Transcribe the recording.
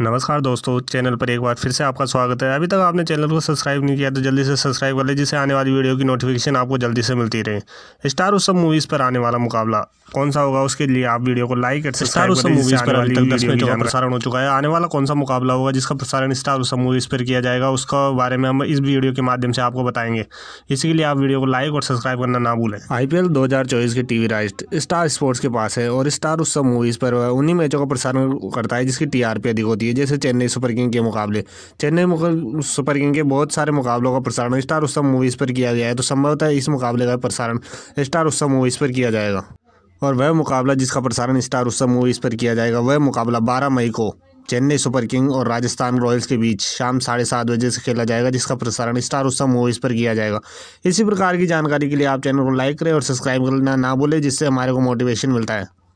नमस्कार दोस्तों चैनल पर एक बार फिर से आपका स्वागत है अभी तक आपने चैनल को सब्सक्राइब नहीं किया तो जल्दी से सब्सक्राइब कर ले जिससे आने वाली वीडियो की नोटिफिकेशन आपको जल्दी से मिलती रहे स्टार उत्सव मूवीज़ पर आने वाला मुकाबला कौन सा होगा उसके लिए आप वीडियो को लाइक कर स्टार उत्सव मूवीज़ पर अभी तक दस मिनट का प्रसारण हो चुका है आने वाला कौन सा मुकाबला होगा जिसका प्रसारण स्टार उत्सव मूवीज़ पर किया जाएगा उसका बारे में हम इस वीडियो के माध्यम से आपको बताएंगे इसी के लिए आप वीडियो को लाइक और सब्सक्राइब करना ना भूलें आई पी एल के टीवी राइट स्टार स्पोर्ट्स के पास है और स्टार उत्सव मूवीज़ पर उन्हीं मैचों का प्रसारण करता है जिसकी टी आर पी अधिक होती है है जैसे चेन्नई सुपर किंग के मुकाबले चेन्नई सुपर किंग के बहुत सारे मुकाबलों का प्रसारण स्टार उत्सव मूवीज़ पर किया गया है तो संभवतः इस मुकाबले का प्रसारण स्टार उत्सव मूवीज़ पर किया जाएगा और वह मुकाबला जिसका प्रसारण स्टार उत्सव मूवीज़ पर किया जाएगा वह मुकाबला बारह मई को चेन्नई सुपर किंग और राजस्थान रॉयल्स के बीच शाम साढ़े सात बजे से खेला जाएगा जिसका प्रसारण स्टार उत्सव मूवीज़ पर किया जाएगा इसी प्रकार की जानकारी के लिए आप चैनल को लाइक करें और सब्सक्राइब करना ना भूलें जिससे हमारे को मोटिवेशन मिलता है